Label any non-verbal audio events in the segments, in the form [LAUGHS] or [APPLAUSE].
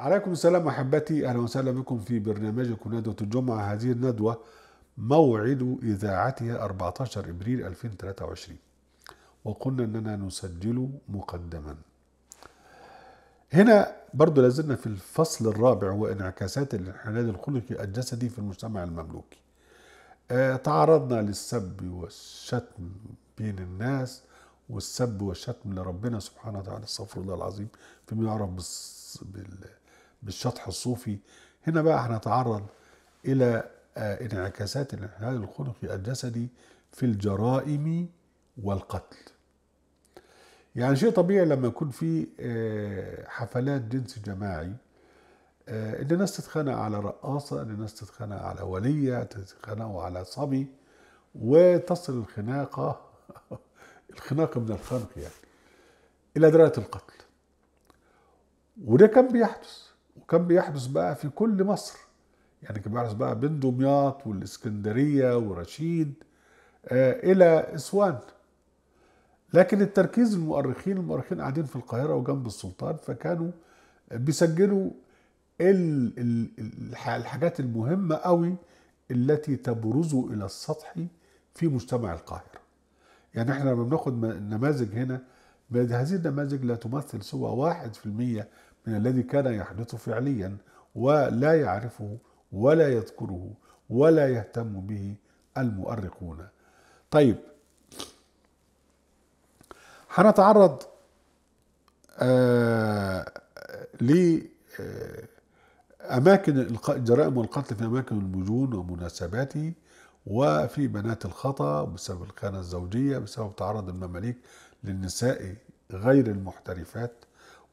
عليكم السلام احبتي اهلا وسهلا بكم في برنامجكم ندوه الجمعه هذه الندوه موعد اذاعتها 14 ابريل 2023 وقلنا اننا نسجل مقدما هنا برضو لازلنا في الفصل الرابع وانعكاسات الانحلال الخلقي الجسدي في المجتمع المملوكي آه، تعرضنا للسب والشتم بين الناس والسب والشتم لربنا سبحانه وتعالى استغفر الله العظيم فيما يعرف بال بالشطح الصوفي هنا بقى هنتعرض إلى آه، انعكاسات الانحلال الخلقي الجسدي في الجرائم والقتل يعني شيء طبيعي لما يكون في آه، حفلات جنس جماعي آه، ان الناس تتخانق على رقاصة ان الناس تتخانق على ولية تتخانقوا على صبي وتصل الخناقة [LAUGHS] الخناقة من الخنق يعني إلى درجة القتل وده كان بيحدث وكان بيحدث بقى في كل مصر يعني كان بيحدث بقى بين دمياط والإسكندرية ورشيد آه إلى أسوان لكن التركيز المؤرخين المؤرخين قاعدين في القاهرة وجنب السلطان فكانوا بيسجلوا الحاجات المهمة قوي التي تبرز إلى السطح في مجتمع القاهرة يعني احنا لما بناخد نماذج هنا هذه النماذج لا تمثل سوى 1% من الذي كان يحدث فعليا ولا يعرفه ولا يذكره ولا يهتم به المؤرخون طيب هنتعرض آه لأماكن آه، الجرائم والقتل في أماكن المجون ومناسباته وفي بنات الخطأ بسبب الخيانة الزوجية بسبب تعرض المماليك للنساء غير المحترفات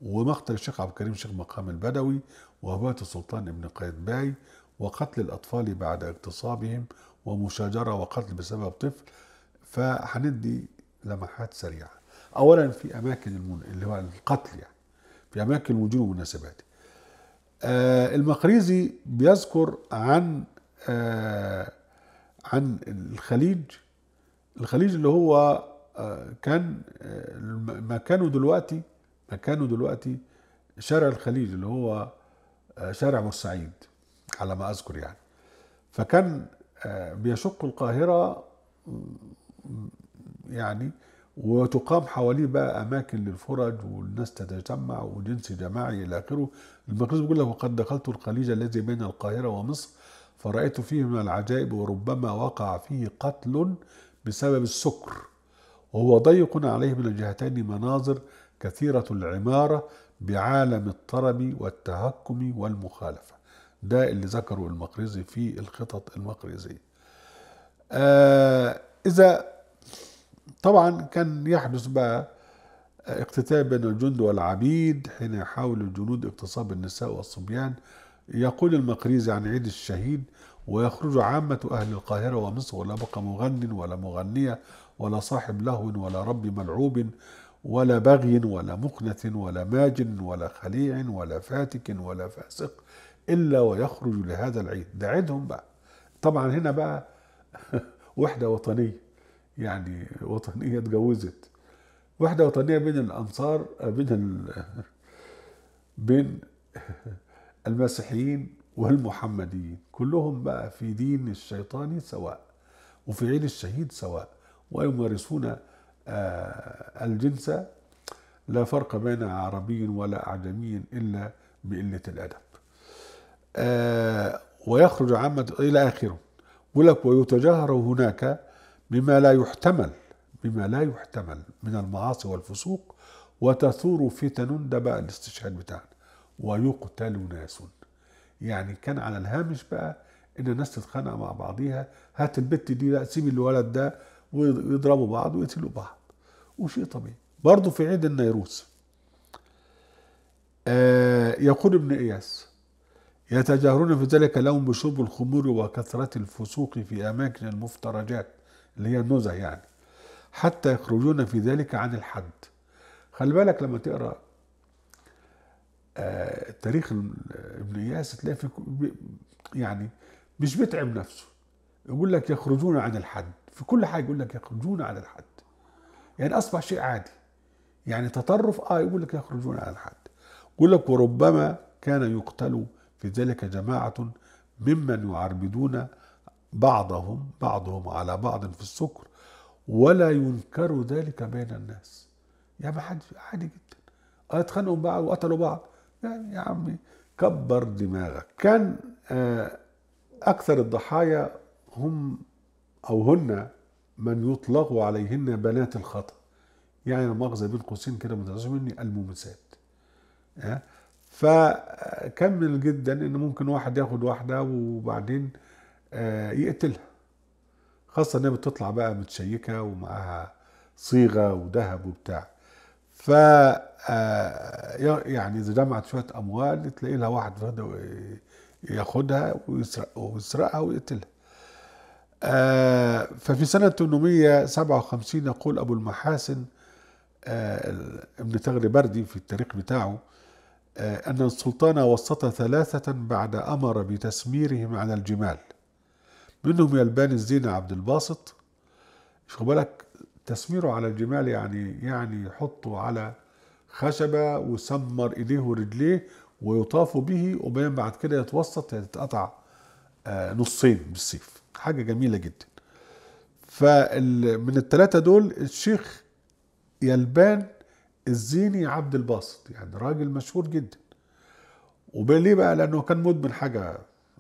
ومقتل الشيخ عبد الكريم شيخ مقام البدوي وهبات السلطان ابن قايتباي وقتل الأطفال بعد اغتصابهم ومشاجرة وقتل بسبب طفل فهندي لمحات سريعة أولا في أماكن المن... اللي هو القتل يعني في أماكن وجوه والمناسبات آه المقريزي بيذكر عن آه عن الخليج الخليج اللي هو آه كان آه مكانه دلوقتي مكانه دلوقتي شارع الخليل اللي هو آه، شارع بورسعيد على ما اذكر يعني فكان آه، بيشق القاهره يعني وتقام حواليه بقى اماكن للفرج والناس تتجمع وجنس جماعي الى اخره المقدس بيقول لك وقد دخلت الخليج الذي بين القاهره ومصر فرايت فيه من العجائب وربما وقع فيه قتل بسبب السكر وهو ضيق عليه من الجهتين مناظر كثيرة العمارة بعالم الطرب والتهكم والمخالفة ده اللي ذكره المقريزي في الخطط المقريزية آه إذا طبعا كان يحدث بقى اقتتال بين الجند والعبيد حين يحاول الجنود اغتصاب النساء والصبيان يقول المقريزي عن عيد الشهيد ويخرج عامة أهل القاهرة ومصر ولا بقى مغن ولا مغنية ولا صاحب لهو ولا رب ملعوب ولا بغي ولا مقنة ولا ماجن ولا خليع ولا فاتك ولا فاسق إلا ويخرج لهذا العيد ده عيدهم بقى طبعا هنا بقى [LAUGHS] وحدة وطنية يعني وطنية اتجوزت وحدة وطنية بين الأنصار بين [LAUGHS] بين [LAUGHS] المسيحيين والمحمديين كلهم بقى في دين الشيطان سواء وفي عين الشهيد سواء ويمارسون آه، الجنس لا فرق بين عربي ولا أعجمي إلا بقلة الأدب آه، ويخرج عامة إلى آخره ولك ويتجاهر هناك بما لا يحتمل بما لا يحتمل من المعاصي والفسوق وتثور فتن ده بقى الاستشهاد بتاعنا ويقتل ناس يعني كان على الهامش بقى ان الناس تتخانق مع بعضيها هات البت دي لا سيب الولد ده ويضربوا بعض ويقتلوا بعض وشيء طبيعي برضه في عيد النيروز آه يقول ابن إياس يتجاهرون في ذلك لهم بشرب الخمور وكثرة الفسوق في أماكن المفترجات اللي هي النزه يعني حتى يخرجون في ذلك عن الحد خلي بالك لما تقرا آه تاريخ ابن اياس تلاقي في يعني مش بيتعب نفسه يقول لك يخرجون عن الحد في كل حاجه يقول لك يخرجون عن الحد يعني اصبح شيء عادي يعني تطرف اه يقول لك يخرجون على الحد يقول لك وربما كان يقتل في ذلك جماعه ممن يعربدون بعضهم بعضهم على بعض في السكر ولا ينكر ذلك بين الناس يا ما حد عادي جدا اتخانقوا بعض وقتلوا بعض يعني يا عمي كبر دماغك كان آه، اكثر الضحايا هم او هن من يطلق عليهن بنات الخطأ يعني المؤاخذة بين قوسين كده متلازم مني المومسات أه؟ فكمل جدا ان ممكن واحد ياخد واحدة وبعدين آه يقتلها خاصة انها بتطلع بقى متشيكة ومعاها صيغة وذهب وبتاع ف آه، يعني اذا جمعت شوية اموال تلاقي لها واحد آه، ياخدها ويسرقها ويقتلها آه، ففي سنة 857 يقول أبو المحاسن آه، ابن تغري بردي في التاريخ بتاعه آه، أن السلطان وسط ثلاثة بعد أمر بتسميرهم على الجمال منهم يلبان الزين عبد الباسط شو بالك تسميره على الجمال يعني يعني يحطه على خشبة وسمر إيديه ورجليه ويطاف به وبعدين بعد كده يتوسط يتقطع آه، نصين بالسيف حاجه جميله جدا فمن الثلاثه دول الشيخ يلبان الزيني عبد الباسط يعني راجل مشهور جدا ليه بقى لانه كان مدمن حاجه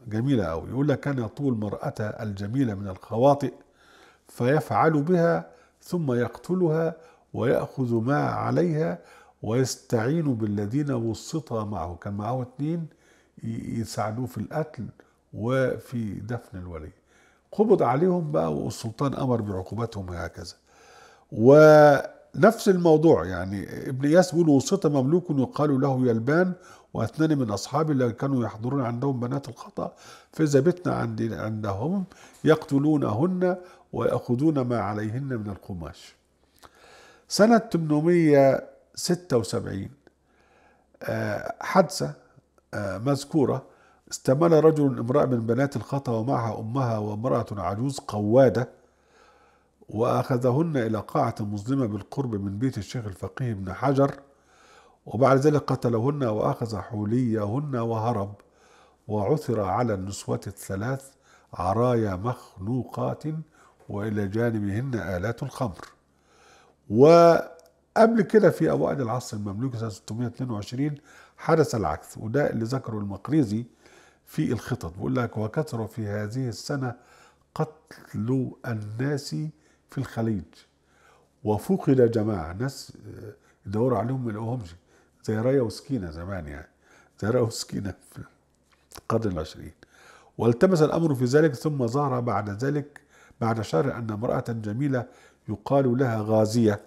جميله أو يقول لك كان يطول مرأته الجميله من الخواطئ فيفعل بها ثم يقتلها ويأخذ ما عليها ويستعين بالذين وسطا معه كان معه اتنين يساعدوه في القتل وفي دفن الولي قبض عليهم بقى والسلطان امر بعقوبتهم وهكذا ونفس الموضوع يعني ابن اياس بيقول وسط مملوك يقال له يلبان واثنان من اصحابي اللي كانوا يحضرون عندهم بنات الخطا فاذا بتنا عند عندهم يقتلونهن وياخذون ما عليهن من القماش سنه 876 آه، حادثه آه، مذكوره استمل رجل امرأة من بنات الخطا ومعها أمها وامرأة عجوز قوادة وأخذهن إلى قاعة مظلمة بالقرب من بيت الشيخ الفقيه ابن حجر وبعد ذلك قتلهن وأخذ حوليهن وهرب وعثر على النسوة الثلاث عرايا مخلوقات وإلى جانبهن آلات الخمر وقبل كده في أوائل العصر المملوكي سنة 622 حدث العكس وده اللي ذكره المقريزي في الخطط بقول لك وكثر في هذه السنة قتل الناس في الخليج وفقد جماعة ناس آه، يدوروا عليهم ما يلاقوهمش زي راية وسكينة زمان يعني زي راية وسكينة [LAUGHS] في القرن العشرين والتمس الأمر في ذلك ثم ظهر بعد ذلك بعد شهر أن امرأة جميلة يقال لها غازية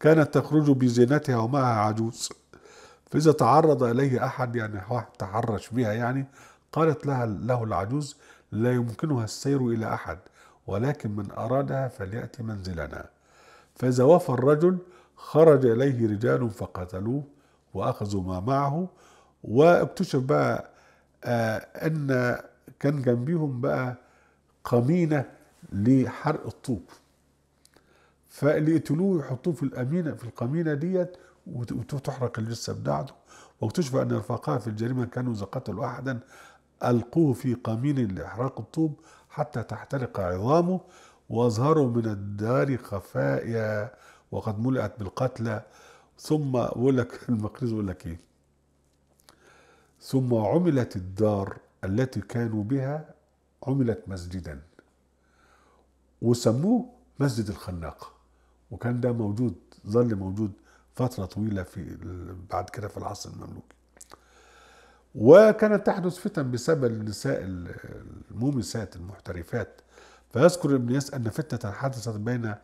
كانت تخرج بزينتها ومعها عجوز فإذا تعرض إليه أحد يعني واحد تحرش بها يعني قالت لها له العجوز لا يمكنها السير إلى أحد ولكن من أرادها فليأتي منزلنا فإذا وفى الرجل خرج إليه رجال فقتلوه وأخذوا ما معه واكتشف بقى آه أن كان جنبيهم بقى قمينة لحرق الطوب فاللي قتلوه يحطوه في الأمينة في القمينة ديت وتحرق الجثة بتاعته واكتشف أن رفقاء في الجريمة كانوا إذا قتلوا أحدا ألقوه في قمين لإحراق الطوب حتى تحترق عظامه وأظهروا من الدار خفايا وقد ملئت بالقتلى ثم بقول لك [LAUGHS] المقريز بيقول لك إيه ثم عملت الدار التي كانوا بها عملت مسجدا وسموه مسجد الخناقة وكان ده موجود ظل موجود فترة طويلة في بعد كده في العصر المملوكي وكانت تحدث فتن بسبب النساء المومسات المحترفات فيذكر ابن ياس أن فتنة حدثت بين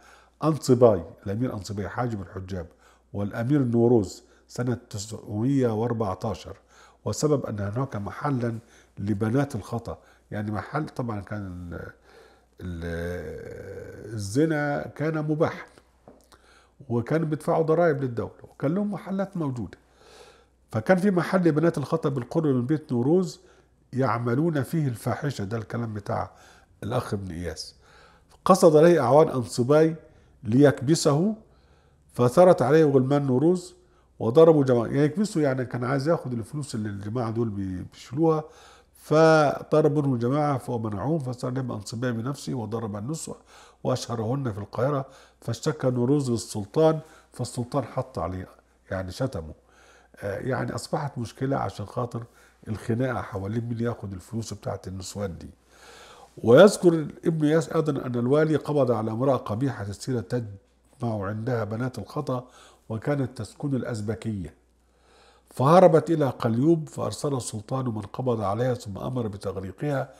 أنصباي الأمير أنصباي حاجب الحجاب والأمير النوروز سنة 914 وسبب أن هناك محلا لبنات الخطأ يعني محل طبعا كان الزنا كان مباحا وكانوا بيدفعوا ضرائب للدولة وكان لهم محلات موجودة فكان في محل بنات الخطب بالقرب من بيت نوروز يعملون فيه الفاحشه ده الكلام بتاع الاخ ابن اياس قصد عليه اعوان انصباي ليكبسه فثرت عليه غلمان نوروز وضربوا جماعة يعني يكبسوا يعني كان عايز ياخد الفلوس اللي الجماعة دول بيشيلوها فطلب منهم جماعة فمنعوهم فصار لهم انصباي بنفسه وضرب النسوة وأشهرهن في القاهرة فاشتكى نوروز للسلطان فالسلطان حط عليه يعني شتمه آه، يعني اصبحت مشكله عشان خاطر الخناقه حوالين مين ياخد الفلوس بتاعت النسوان دي ويذكر ابن ياس ايضا ان الوالي قبض على امراه قبيحه السيره تجمع عندها بنات الخطا وكانت تسكن الازبكيه فهربت الى قليوب فارسل السلطان من قبض عليها ثم امر بتغريقها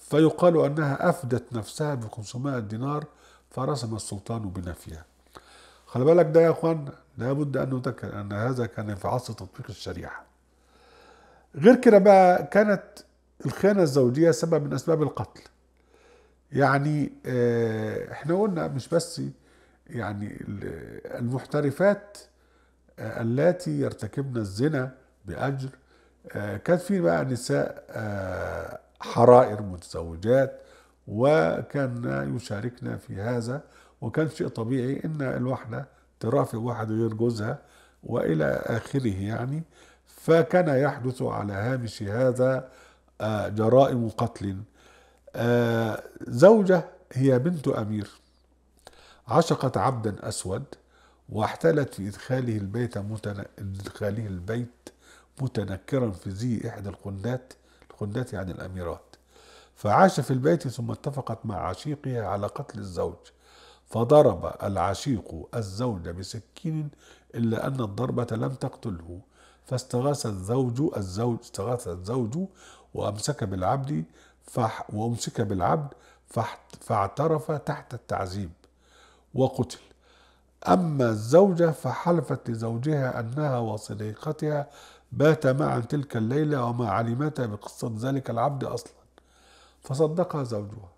فيقال انها افدت نفسها ب 500 دينار فرسم السلطان بنفيها خلي بالك ده يا اخوان لابد ان نتذكر ان هذا كان في عصر تطبيق الشريعه غير كده بقى كانت الخيانه الزوجيه سبب من اسباب القتل يعني آه، احنا قلنا مش بس يعني المحترفات آه، اللاتي يرتكبن الزنا باجر آه، كان في بقى نساء حرائر متزوجات وكان يشاركنا في هذا وكان شيء طبيعي ان الوحده ترافق واحد غير جوزها والى اخره يعني فكان يحدث على هامش هذا آه، جرائم قتل آه، زوجه هي بنت امير عشقت عبدا اسود واحتلت في ادخاله البيت ادخاله البيت متنكرا في زي احدى الخندات الخندات يعني الاميرات فعاش في البيت ثم اتفقت مع عشيقها على قتل الزوج فضرب العشيق الزوج بسكين إلا أن الضربة لم تقتله فاستغاث الزوج الزوج استغاث الزوج وأمسك بالعبد فح وأمسك بالعبد فاعترف تحت التعذيب وقتل أما الزوجة فحلفت لزوجها أنها وصديقتها باتا معا تلك الليلة وما علمتا بقصة ذلك العبد أصلا فصدقها زوجها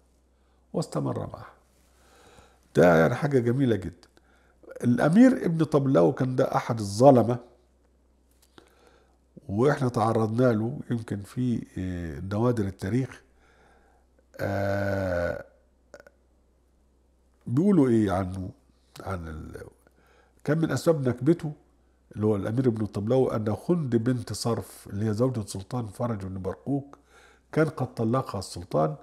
واستمر معها ده يعني حاجة جميلة جدا الأمير ابن طبلاو كان ده أحد الظلمة وإحنا تعرضنا له يمكن في آه، نوادر التاريخ آه، بيقولوا إيه عنه عن ال... كان من أسباب نكبته اللي هو الأمير ابن طبلاو أن خند بنت صرف اللي هي زوجة سلطان فرج بن برقوق كان قد طلقها السلطان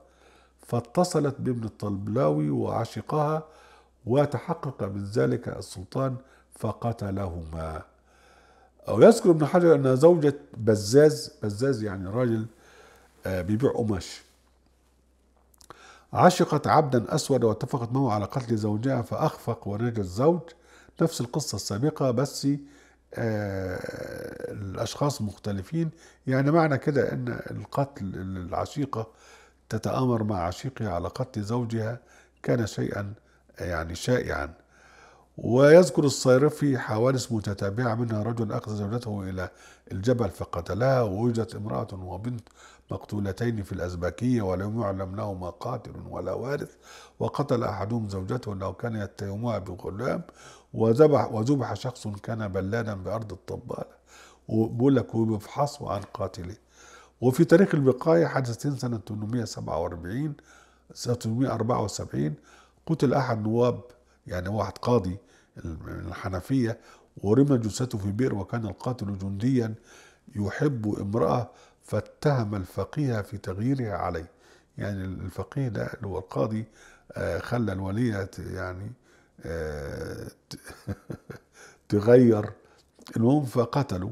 فاتصلت بابن الطلبلاوي وعشقها وتحقق من ذلك السلطان فقتلهما أو يذكر ابن حجر أنها زوجة بزاز بزاز يعني راجل آه، بيبيع قماش عشقت عبدا أسود واتفقت معه على قتل زوجها فأخفق ونجى الزوج نفس القصة السابقة بس آه، الأشخاص مختلفين يعني معنى كده أن القتل العشيقة تتآمر مع عشيقها على قتل زوجها كان شيئا يعني شائعا ويذكر الصيرفي حوادث متتابعة منها رجل أخذ زوجته إلى الجبل فقتلها ووجدت امرأة وبنت مقتولتين في الأزبكية ولم يعلم لهما قاتل ولا وارث وقتل أحدهم زوجته لو كان يتهمها بغلام وذبح وذبح شخص كان بلادا بأرض الطبالة وبيقول لك وبيفحصوا عن قاتله وفي تاريخ الوقاية حدثتين سنة 847 سنة 874 قتل أحد نواب يعني واحد قاضي من الحنفية ورمى جثته في بئر وكان القاتل جنديا يحب امرأة فاتهم الفقيه في تغييرها عليه يعني الفقيه ده اللي هو القاضي آه، خلى الولية يعني آه، [LAUGHS] تغير المهم فقتلوا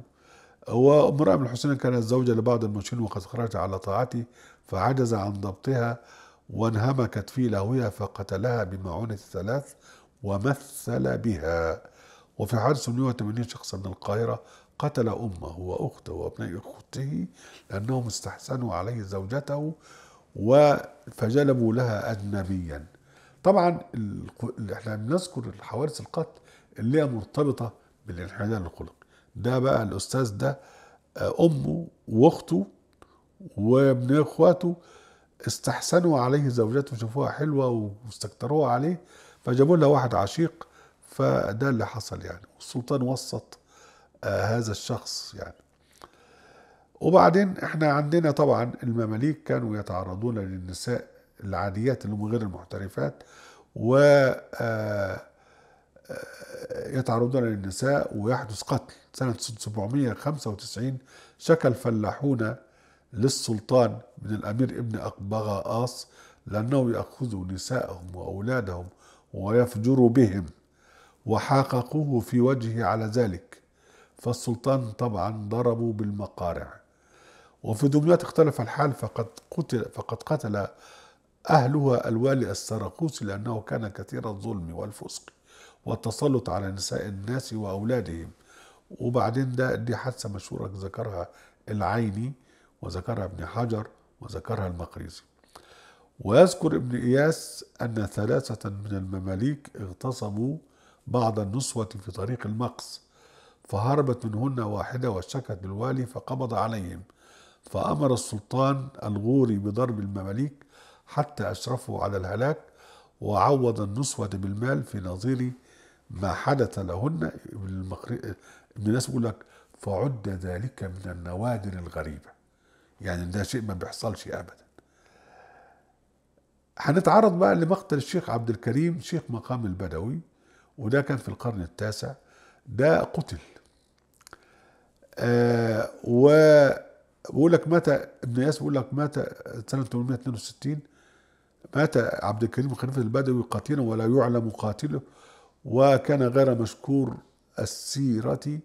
امرأة بن الحسين كانت زوجة لبعض المشركين وقد خرجت على طاعته فعجز عن ضبطها وانهمكت في لهوها فقتلها بمعونة ثلاث ومثل بها وفي حادث 180 شخصا من القاهرة قتل أمه وأخته وأبناء أخته لأنهم استحسنوا عليه زوجته فجلبوا لها أجنبيا طبعا احنا بنذكر حوادث القتل اللي هي مرتبطة بالانحلال الخلق ده بقى الاستاذ ده آه، امه واخته وابن اخواته استحسنوا عليه زوجاته شافوها حلوه واستكتروها عليه فجابوا لها واحد عشيق فده اللي حصل يعني والسلطان وسط آه، هذا الشخص يعني وبعدين احنا عندنا طبعا المماليك كانوا يتعرضون للنساء العاديات اللي هم غير المحترفات و آه يتعرضون للنساء ويحدث قتل سنة 795 شكى الفلاحون للسلطان من الأمير ابن أقبغاس لأنه يأخذ نساءهم وأولادهم ويفجر بهم وحاققوه في وجهه على ذلك فالسلطان طبعا ضربوا بالمقارع وفي دمياط اختلف الحال فقد قتل فقد قتل أهلها الوالي السراقوسي لأنه كان كثير الظلم والفسق والتسلط على نساء الناس وأولادهم وبعدين ده دي حادثة مشهورة ذكرها العيني وذكرها ابن حجر وذكرها المقريزي ويذكر ابن إياس أن ثلاثة من المماليك اغتصبوا بعض النسوة في طريق المقص فهربت منهن واحدة واشتكت بالوالي فقبض عليهم فأمر السلطان الغوري بضرب المماليك حتى أشرفوا على الهلاك وعوض النسوة بالمال في نظير ما حدث لهن ابن, المقري... ابن الناس بيقول لك فعد ذلك من النوادر الغريبة يعني ده شيء ما بيحصلش أبدا هنتعرض بقى لمقتل الشيخ عبد الكريم شيخ مقام البدوي وده كان في القرن التاسع ده قتل آه و بيقول لك مات ابن ياس بيقول لك مات سنة 862 مات عبد الكريم الخليفه البدوي قتيلا ولا يعلم قاتله وكان غير مشكور السيرة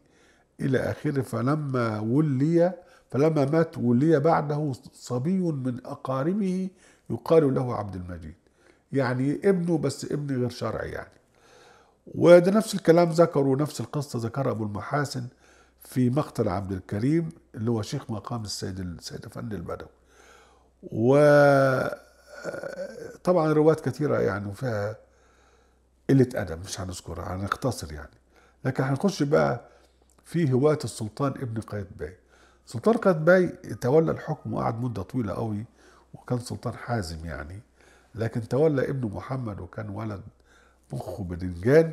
إلى آخره فلما ولي فلما مات ولي بعده صبي من أقاربه يقال له عبد المجيد يعني ابنه بس ابن غير شرعي يعني وده نفس الكلام ذكروا نفس القصة ذكرها أبو المحاسن في مقتل عبد الكريم اللي هو شيخ مقام السيد السيد أفندي البدوي وطبعا آه، روايات كثيرة يعني فيها قله ادب مش هنذكرها هنختصر يعني لكن هنخش بقى في هوايه السلطان ابن باي سلطان باي تولى الحكم وقعد مده طويله قوي وكان سلطان حازم يعني لكن تولى ابنه محمد وكان ولد مخه بدنجان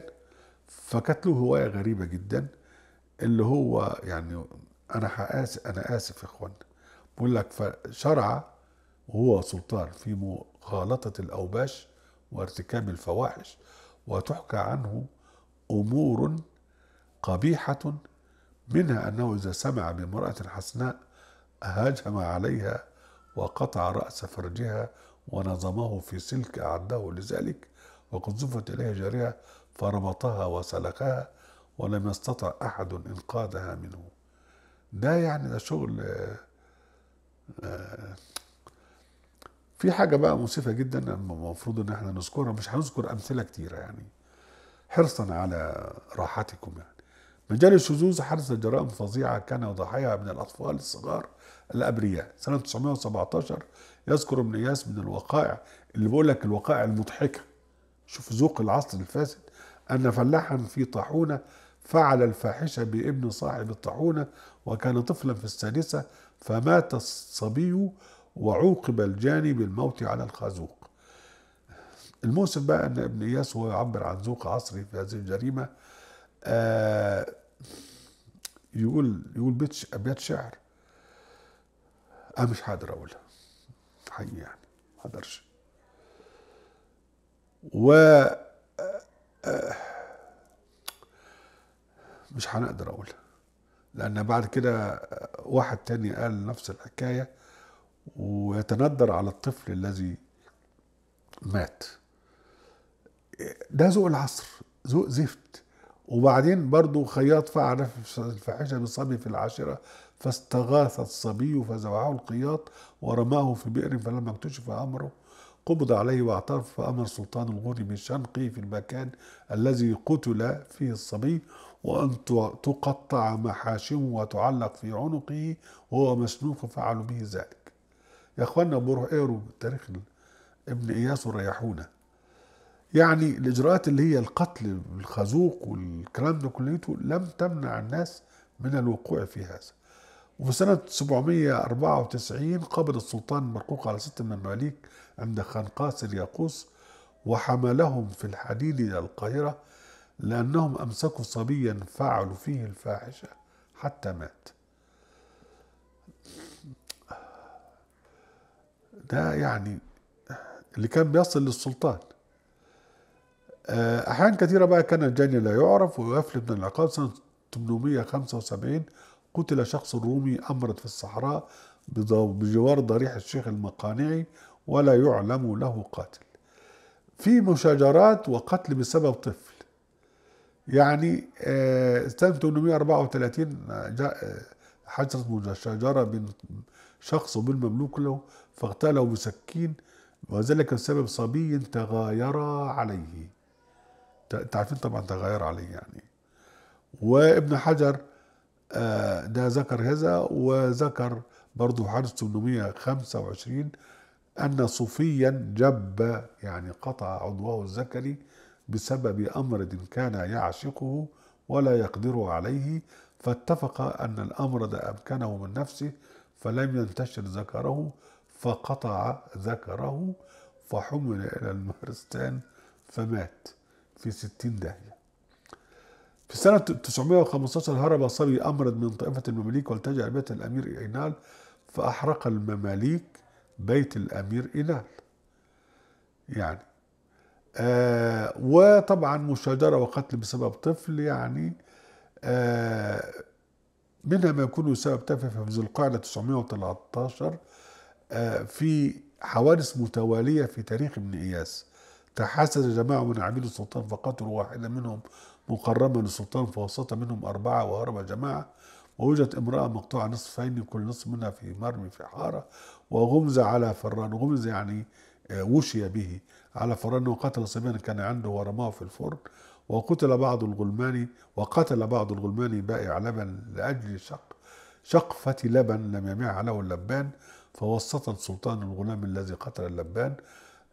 فكانت له هوايه غريبه جدا اللي هو يعني انا حآسف انا اسف يا اخوانا بقول لك فشرع وهو سلطان في مخالطه الاوباش وارتكاب الفواحش وتحكى عنه أمور قبيحة منها أنه إذا سمع بامرأة حسناء هجم عليها وقطع رأس فرجها ونظمه في سلك أعده لذلك وقد زفت إليها جارية فربطها وسلكها ولم يستطع أحد إنقاذها منه ده يعني ده شغل آه، آه، في حاجه بقى مؤسفه جدا المفروض ان احنا نذكرها مش هنذكر امثله كتيره يعني حرصا على راحتكم يعني مجال الشذوذ حدث جرائم فظيعه كان ضحاياها من الاطفال الصغار الابرياء سنه 917 يذكر ابن اياس من الوقائع اللي بقول لك الوقائع المضحكه شوف ذوق العصر الفاسد ان فلاحا في طاحونه فعل الفاحشه بابن صاحب الطاحونه وكان طفلا في السادسه فمات الصبي وعوقب الجاني بالموت على الخازوق المؤسف بقى أن ابن إياس وهو يعبر عن ذوق عصره في هذه الجريمة آه يقول يقول بيت أبيات شعر أنا مش قادر أقولها حقيقي يعني ما حضرش و آه، آه، مش هنقدر اقولها لان بعد كده واحد تاني قال نفس الحكايه ويتندر على الطفل الذي مات ده ذوق العصر ذوق زفت وبعدين برضو خياط فعل الفاحشة بالصبي في العاشرة فاستغاث الصبي فزوعه القياط ورماه في بئر فلما اكتشف أمره قبض عليه واعترف فأمر سلطان الغوري بشنقه في المكان الذي قتل فيه الصبي وأن تقطع محاشمه وتعلق في عنقه وهو مسنوق فعلوا به ذلك يا اخوانا بروح اقروا تاريخ ابن اياس وريحونا يعني الاجراءات اللي هي القتل والخازوق والكلام ده كليته لم تمنع الناس من الوقوع في هذا وفي سنة 794 قبض السلطان مرقوق على ستة من المماليك عند خنقاس الياقوس وحملهم في الحديد إلى القاهرة لأنهم أمسكوا صبيا فعلوا فيه الفاحشة حتى مات ده يعني اللي كان بيصل للسلطان آه، أحيان كثيرة بقى كان الجاني لا يعرف ويفل من العقاب سنة 875 قتل شخص رومي أمرت في الصحراء بجوار ضريح الشيخ المقانعي ولا يعلم له قاتل في مشاجرات وقتل بسبب طفل يعني آه، سنة 834 جاء حجرت مشاجرة بين شخص وبين مملوك له فاغتاله بسكين وذلك بسبب صبي تغاير عليه تعرفين عارفين طبعا تغاير عليه يعني وابن حجر آه، ده ذكر هذا وذكر برضه حدث 825 أن صوفيا جب يعني قطع عضوه الذكري بسبب أمر كان يعشقه ولا يقدر عليه فاتفق أن الأمر ده أمكنه من نفسه فلم ينتشر ذكره فقطع ذكره فحمل إلى المهرستان فمات في ستين داهية في سنة 915 هرب صبي أمرد من طائفة المماليك والتجأ بيت الأمير إينال فأحرق المماليك بيت الأمير إينال يعني آه وطبعا مشاجرة وقتل بسبب طفل يعني آه، منها ما يكون سبب تافه في ذو القعدة 913 في حوادث متوالية في تاريخ ابن إياس تحاسد جماعة من عبيد السلطان فقتلوا واحدا منهم مقربا للسلطان فوسط منهم أربعة وهرب جماعة ووجدت امرأة مقطوعة نصفين كل نصف منها في مرمي في حارة وغمز على فران غمز يعني آه، وشي به على فران وقتل صبيا كان عنده ورماه في الفرن وقتل بعض الغلمان وقتل بعض الغلمان بائع لبن لأجل شق شقفة لبن لم يبيعها له اللبان فوسط السلطان الغلام الذي قتل اللبان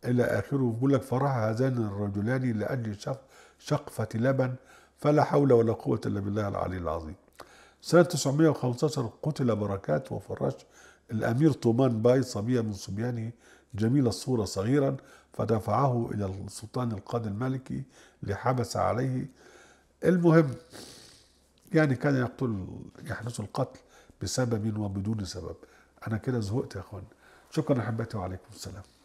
إلى آخره يقول لك فرح هذان الرجلان لأجل شق شقفة لبن فلا حول ولا قوة إلا بالله العلي العظيم سنة 915 قتل بركات وفرش الأمير طومان باي صبية من صبيانه جميل الصورة صغيرا فدفعه إلى السلطان القاضي المالكي لحبس عليه المهم يعني كان يقتل يحدث القتل بسبب وبدون سبب أنا كده زهقت يا أخوان شكرا أحبتي وعليكم السلام